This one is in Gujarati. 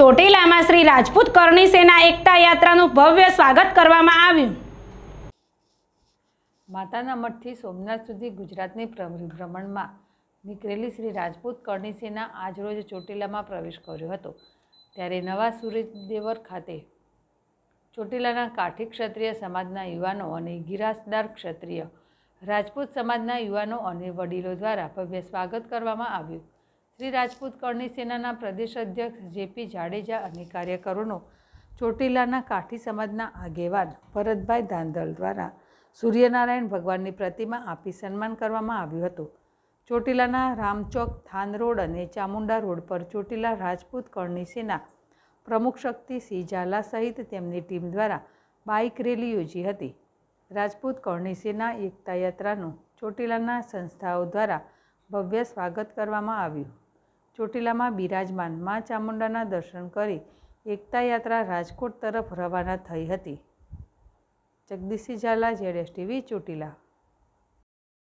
ચોટીલામાં શ્રી રાજપૂત કરણી સેના એકતા યાત્રાનું ભવ્ય સ્વાગત કરવામાં આવ્યું માતાના મઠથી સોમનાથ સુધી ગુજરાતની ભ્રમણમાં નીકળેલી શ્રી રાજપૂત કરણી સેના આજરોજ ચોટીલામાં પ્રવેશ કર્યો હતો ત્યારે નવા સૂર્યદેવર ખાતે ચોટીલાના કાઠી ક્ષત્રિય સમાજના યુવાનો અને ગિરાસદાર ક્ષત્રિય રાજપૂત સમાજના યુવાનો અને વડીલો દ્વારા ભવ્ય સ્વાગત કરવામાં આવ્યું श्री राजपूत करणी सेनाના પ્રદેશ અધ્યક્ષ જેપી જાડેજા અને કાર્યકરોનો ચોટીલાના કાઠી સમાજના આગેવાન પરતભાઈ દાંડળ દ્વારા સૂર્યનારાયણ ભગવાનની પ્રતિમા આપી સન્માન કરવામાં આવ્યું હતું ચોટીલાના રામચોક થાન રોડ અને ચામુંડા રોડ પર ચોટીલા राजपूत करणी सेना મુખ્ય ક્ષક્તિ સીજાલા સહિત તેમની ટીમ દ્વારા બાઇક રેલી યોજી હતી राजपूत करणी सेना એકતા યાત્રાનો ચોટીલાના સંસ્થાઓ દ્વારા ભવ્ય સ્વાગત કરવામાં આવ્યું ચોટીલામાં બિરાજમાન મા ચામુંડાના દર્શન કરી એકતા યાત્રા રાજકોટ તરફ રવાના થઈ હતી જગદીશ ઝાલા જેડ ટીવી ચોટીલા